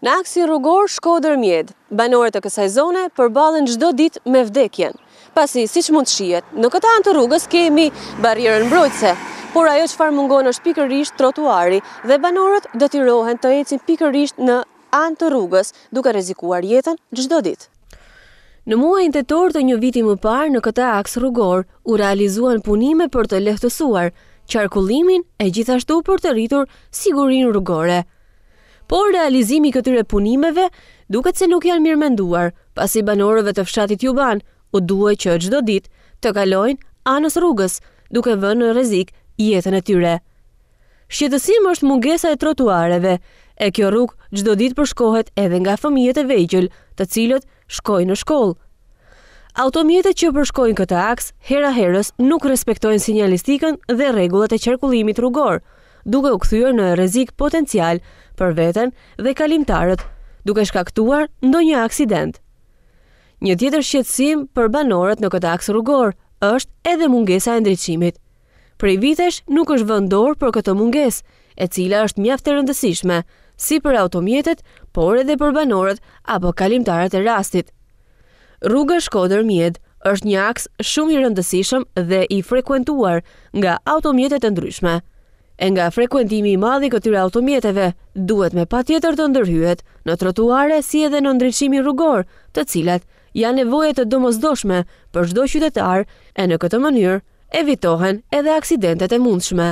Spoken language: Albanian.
Në aksin rrugor Shkodër Mjed, banorët e kësaj zone përballen çdo ditë me vdekjen. Pasi, siç mund shihet, në këtë anë të rrugës kemi barrierën mbrojtëse, por ajo çfarë mungon është pikërisht trotuari dhe banorët detirohen të ecin pikërisht në anë të rrugës duke rrezikuar jetën çdo ditë. Në muajin tetor të një viti më parë në këtë aks rrugor u realizuan punime për të lehtësuar qarkullimin e gjithashtu për të rritur sigurinë rrugore por realizimi këtyre punimeve duket se nuk janë mirë menduar, pasi banorëve të fshatit Juban u duhet që çdo ditë të kalojnë anës rrugës, duke vënë në rrezik jetën e tyre. Shqetësim është mungesa e trotuareve, e kjo rrugë çdo ditë përshkohet edhe nga fëmijët e vegjël, të cilët shkojnë në shkollë. Automjetet që përshkojnë këtë aks hera herës nuk respektojnë sinjalistikën dhe rregullat e qarkullimit rrugor duke u kthyer në rrezik potencial për veten dhe kalimtarët, duke shkaktuar ndonjë aksident. Një tjetër shqetësim për banorët në këtë aks rrugor është edhe mungesa e ndriçimit. Prej vitesh nuk është vënë dorë për këtë mungesë, e cila është mjaft e rëndësishme, si për automjetet, por edhe për banorët apo kalimtarët e rastit. Rruga Shkodër Mjed është një aks shumë i rëndësishëm dhe i frekuentuar nga automjetet e ndryshme. E nga frekuentimi i madhi këtyre automjeteve, duhet me pa tjetër të ndërhyet në trotuare si edhe në ndryqimi rrugor të cilat janë nevoje të domozdoshme për shdo qytetar e në këtë mënyr evitohen edhe aksidentet e mundshme.